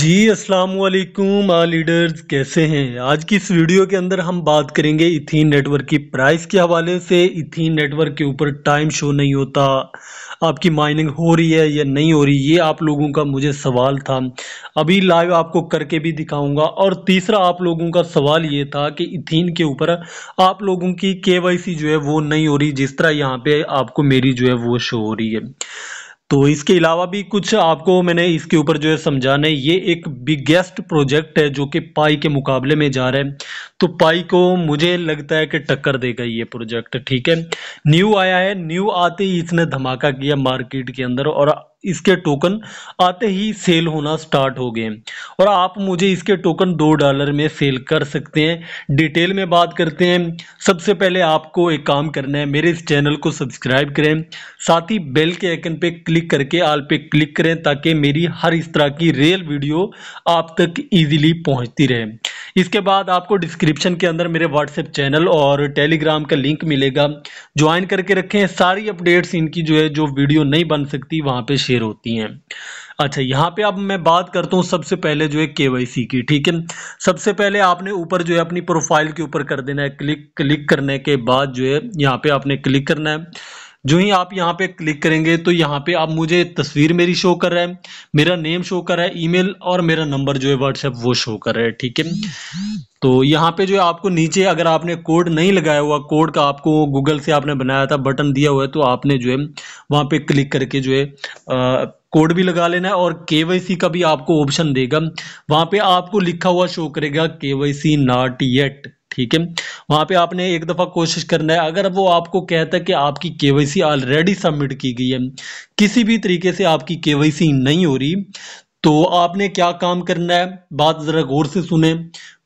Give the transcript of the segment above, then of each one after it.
जी अस्सलाम वालेकुम आ लीडर्स कैसे हैं आज की इस वीडियो के अंदर हम बात करेंगे इथीन नेटवर्क की प्राइस के हवाले से इथीन नेटवर्क के ऊपर टाइम शो नहीं होता आपकी माइनिंग हो रही है या नहीं हो रही ये आप लोगों का मुझे सवाल था अभी लाइव आपको करके भी दिखाऊंगा और तीसरा आप लोगों का सवाल ये था कि इथीन के ऊपर आप लोगों की के जो है वो नहीं हो रही जिस तरह यहाँ पर आपको मेरी जो है वो शो हो रही है तो इसके अलावा भी कुछ आपको मैंने इसके ऊपर जो है समझाना है ये एक बिगेस्ट प्रोजेक्ट है जो कि पाई के मुकाबले में जा रहा है तो पाई को मुझे लगता है कि टक्कर देगा ये प्रोजेक्ट ठीक है न्यू आया है न्यू आते ही इसने धमाका किया मार्केट के अंदर और इसके टोकन आते ही सेल होना स्टार्ट हो गए और आप मुझे इसके टोकन दो डॉलर में सेल कर सकते हैं डिटेल में बात करते हैं सबसे पहले आपको एक काम करना है मेरे इस चैनल को सब्सक्राइब करें साथ ही बेल के आइकन पे क्लिक करके आल पे क्लिक करें ताकि मेरी हर इस तरह की रियल वीडियो आप तक ईजिली पहुँचती रहे इसके बाद आपको डिस्क्रिप्शन के अंदर मेरे व्हाट्सएप चैनल और टेलीग्राम का लिंक मिलेगा ज्वाइन करके रखें सारी अपडेट्स इनकी जो है जो वीडियो नहीं बन सकती वहाँ पे शेयर शेयर होती हैं अच्छा यहाँ पे अब मैं बात करता हूँ सबसे पहले जो है के की ठीक है सबसे पहले आपने ऊपर जो है अपनी प्रोफाइल के ऊपर कर देना है क्लिक क्लिक करने के बाद जो है यहाँ पे आपने क्लिक करना है जो ही आप यहाँ पे क्लिक करेंगे तो यहाँ पे आप मुझे तस्वीर मेरी शो कर रहा है मेरा नेम शो कर रहा है ईमेल और मेरा नंबर जो है व्हाट्सएप वो शो कर रहा है ठीक है तो यहाँ पे जो है आपको नीचे अगर आपने कोड नहीं लगाया हुआ कोड का आपको गूगल से आपने बनाया था बटन दिया हुआ है तो आपने जो है वहाँ पे क्लिक करके जो है कोड भी लगा लेना है और के का भी आपको ऑप्शन देगा वहाँ पे आपको लिखा हुआ शो करेगा के वाई सी नॉट येट ठीक है वहाँ पे आपने एक दफ़ा कोशिश करना है अगर वो आपको कहता है कि आपकी केवाईसी ऑलरेडी सबमिट की गई है किसी भी तरीके से आपकी केवाईसी नहीं हो रही तो आपने क्या काम करना है बात ज़रा गौर से सुने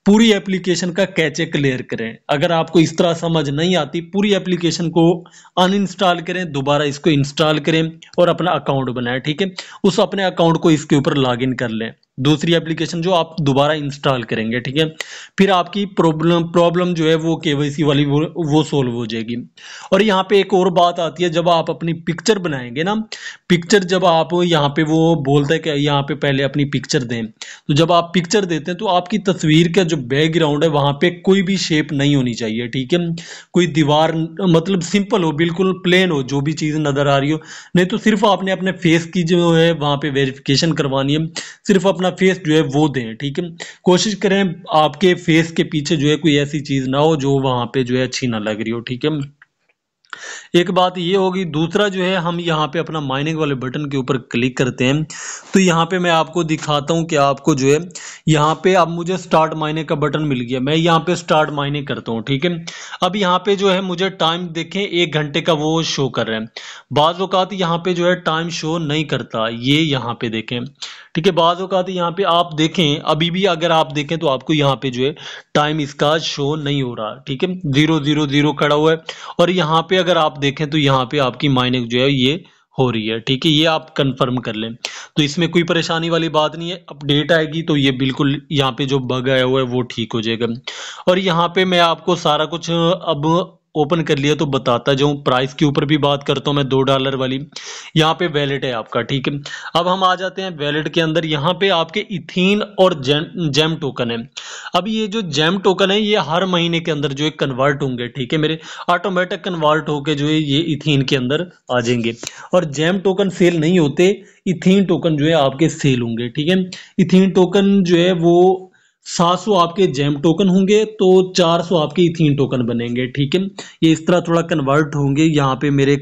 पूरी एप्लीकेशन का कैचे क्लियर करें अगर आपको इस तरह समझ नहीं आती पूरी एप्लीकेशन को अनइंस्टॉल करें दोबारा इसको इंस्टॉल करें और अपना अकाउंट बनाएं ठीक है उस अपने अकाउंट को इसके ऊपर लॉगिन कर लें दूसरी एप्लीकेशन जो आप दोबारा इंस्टॉल करेंगे ठीक है फिर आपकी प्रॉब्लम प्रॉब्लम जो है वो के वाली वो वो सोल्व हो जाएगी और यहाँ पे एक और बात आती है जब आप अपनी पिक्चर बनाएंगे ना पिक्चर जब आप यहाँ पे वो बोलते हैं कि यहाँ पे पहले अपनी पिक्चर दें तो जब आप पिक्चर देते हैं तो आपकी तस्वीर का जो बैकग्राउंड है वहाँ पर कोई भी शेप नहीं होनी चाहिए ठीक है कोई दीवार मतलब सिंपल हो बिल्कुल प्लेन हो जो भी चीज़ नज़र आ रही हो नहीं तो सिर्फ आपने अपने फेस की जो है वहाँ पर वेरिफिकेशन करवानी है सिर्फ अपना फेस जो है वो दें ठीक है कोशिश करें आपके आपके फेस के पीछे जो है कोई ऐसी चीज़ ना हो जो वहां पे जो है अच्छी ना लग रही हो ठीक है एक बात ये होगी दूसरा जो है हम यहाँ पे अपना माइनिंग वाले बटन के ऊपर क्लिक करते हैं तो यहाँ पे मैं आपको दिखाता हूँ कि आपको जो है यहाँ पे अब मुझे स्टार्ट माइनिंग का बटन मिल गया मैं यहाँ पे स्टार्ट माइनिंग करता हूँ ठीक है अब यहाँ पे जो है मुझे टाइम देखें एक घंटे का वो शो कर रहे हैं बाज़ अवत यहाँ पे जो है टाइम शो नहीं करता ये यहाँ पे देखें ठीक है बाज़ अवत यहाँ पे आप देखें अभी भी अगर आप देखें तो आपको यहाँ पे जो है टाइम इसका शो नहीं हो रहा ठीक है जीरो जीरो जीरो खड़ा हुआ है और यहाँ पे अगर आप देखें तो यहाँ पे आपकी माइनिंग जो है ये हो रही है ठीक है ये आप कंफर्म कर लें तो इसमें कोई परेशानी वाली बात नहीं है अपडेट आएगी तो ये बिल्कुल यहाँ पे जो बग आया हुआ है वो ठीक हो जाएगा और यहाँ पे मैं आपको सारा कुछ अब ओपन कर लिया तो बताता जाऊँ प्राइस के ऊपर भी बात करता हूँ मैं दो डॉलर वाली यहाँ पे वैलेट है आपका ठीक है अब हम आ जाते हैं वैलेट के अंदर यहाँ पे आपके इथीन और जेम जेम टोकन है अब ये जो जेम टोकन है ये हर महीने के अंदर जो है कन्वर्ट होंगे ठीक है मेरे ऑटोमेटिक कन्वर्ट होके जो है ये इथीन के अंदर आ जाएंगे और जेम टोकन सेल नहीं होते इथीन टोकन जो है आपके सेल होंगे ठीक है इथीन टोकन जो है वो सौ आपके जेम टोकन होंगे तो 400 आपके इथीन टोकन बनेंगे ठीक है ये इस तरह थोड़ा कन्वर्ट होंगे यहाँ पे मेरे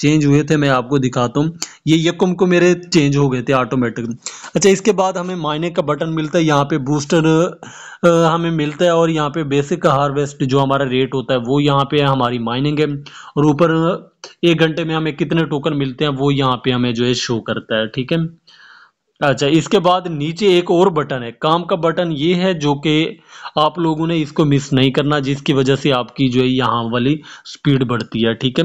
चेंज हुए थे मैं आपको दिखाता हूँ ये यकुम को मेरे चेंज हो गए थे ऑटोमेटिक अच्छा इसके बाद हमें मायने का बटन मिलता है यहाँ पे बूस्टर हमें मिलता है और यहाँ पे बेसिक का हार्वेस्ट जो हमारा रेट होता है वो यहाँ पे हमारी माइनिंग है और ऊपर एक घंटे में हमें कितने टोकन मिलते हैं वो यहाँ पे हमें जो है शो करता है ठीक है अच्छा इसके बाद नीचे एक और बटन है काम का बटन ये है जो कि आप लोगों ने इसको मिस नहीं करना जिसकी वजह से आपकी जो है यहाँ वाली स्पीड बढ़ती है ठीक है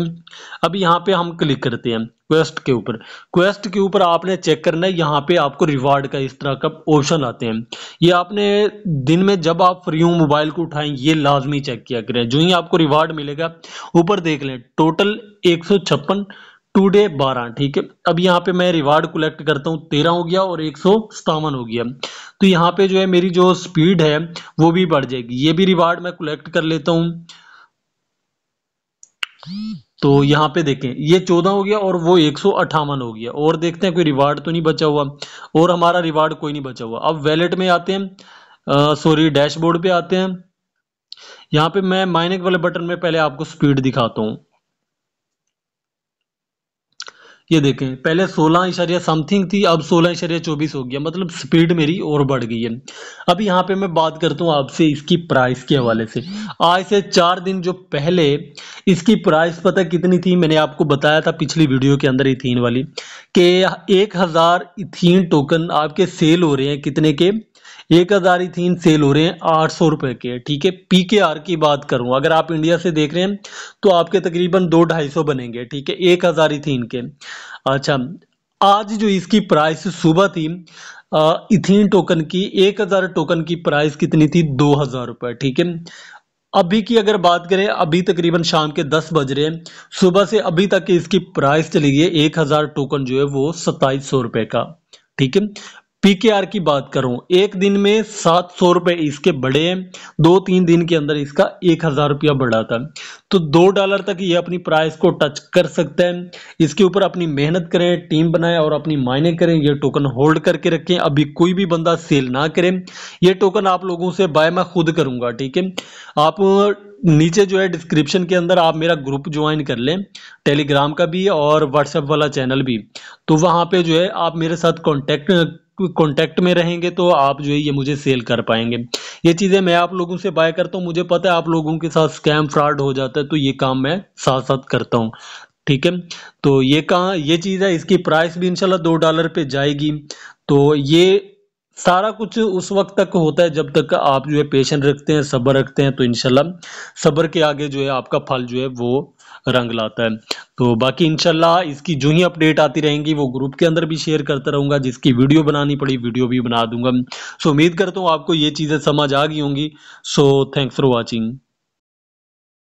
अब यहाँ पे हम क्लिक करते हैं क्वेस्ट के ऊपर क्वेस्ट के ऊपर आपने चेक करना है यहाँ पे आपको रिवार्ड का इस तरह का ऑप्शन आते हैं ये आपने दिन में जब आप फ्री हूँ मोबाइल को उठाएं ये लाजमी चेक किया करें जो ही आपको रिवार्ड मिलेगा ऊपर देख लें टोटल एक टूडे बारह ठीक है अब यहाँ पे मैं रिवार्ड कलेक्ट करता हूँ तेरह हो गया और एक सौ सतावन हो गया तो यहाँ पे जो है मेरी जो स्पीड है वो भी बढ़ जाएगी ये भी रिवार्ड मैं कलेक्ट कर लेता हूँ तो यहाँ पे देखें ये चौदह हो गया और वो एक हो गया और देखते हैं कोई रिवार्ड तो नहीं बचा हुआ और हमारा रिवार्ड कोई नहीं बचा हुआ अब वैलेट में आते हैं सॉरी डैशबोर्ड पे आते हैं यहाँ पे मैं माइनिंग वाले बटन में पहले आपको स्पीड दिखाता हूँ ये देखें पहले सोलह इशारिया समथिंग थी अब सोलह इशारिया चौबीस हो गया मतलब स्पीड मेरी और बढ़ गई है अब यहाँ पे मैं बात करता हूँ आपसे इसकी प्राइस के हवाले से आज से चार दिन जो पहले इसकी प्राइस पता कितनी थी मैंने आपको बताया था पिछली वीडियो के अंदर इथीन वाली कि एक हज़ार इथीन टोकन आपके सेल हो रहे हैं कितने के एक हज़ार इथिन सेल हो रहे हैं आठ सौ रुपए के ठीक है पी के आर की बात करूं अगर आप इंडिया से देख रहे हैं तो आपके तकरीबन दो ढाई सौ बनेंगे ठीक है एक हज़ार इथिन के अच्छा आज जो इसकी प्राइस सुबह थी इथीन टोकन की एक हज़ार टोकन की प्राइस कितनी थी दो हज़ार रुपए ठीक है अभी की अगर बात करें अभी तकरीबन शाम के दस बज रहे हैं सुबह से अभी तक इसकी प्राइस चली गई है एक हज़ार टोकन जो है वो सत्ताईस सौ रुपए का ठीक है पीकेआर की बात करूं एक दिन में सात सौ रुपये इसके बढ़े हैं दो तीन दिन के अंदर इसका एक हजार रुपया बढ़ा था तो दो डॉलर तक ये अपनी प्राइस को टच कर सकता है इसके ऊपर अपनी मेहनत करें टीम बनाएं और अपनी मायने करें ये टोकन होल्ड करके रखें अभी कोई भी बंदा सेल ना करें ये टोकन आप लोगों से बाय मैं खुद करूंगा ठीक है आप नीचे जो है डिस्क्रिप्शन के अंदर आप मेरा ग्रुप ज्वाइन कर लें टेलीग्राम का भी और व्हाट्सएप वाला चैनल भी तो वहाँ पे जो है आप मेरे साथ कॉन्टैक्ट कॉन्टैक्ट में रहेंगे तो आप जो है ये मुझे सेल कर पाएंगे ये चीज़ें मैं आप लोगों से बाय करता हूँ मुझे पता है आप लोगों के साथ स्कैम फ्रॉड हो जाता है तो ये काम मैं साथ साथ करता हूँ ठीक है तो ये कहाँ ये चीज़ है इसकी प्राइस भी इंशाल्लाह दो डॉलर पे जाएगी तो ये सारा कुछ उस वक्त तक होता है जब तक आप जो है पेशेंट रखते हैं सब्र रखते हैं तो इनशाला सब्र के आगे जो है आपका फल जो है वो रंग लाता है तो बाकी इनशाला इसकी जो ही अपडेट आती रहेंगी वो ग्रुप के अंदर भी शेयर करता रहूंगा जिसकी वीडियो बनानी पड़ी वीडियो भी बना दूंगा सो उम्मीद करता हूँ आपको ये चीज़ें समझ आ गई होंगी सो थैंक्स फॉर वॉचिंग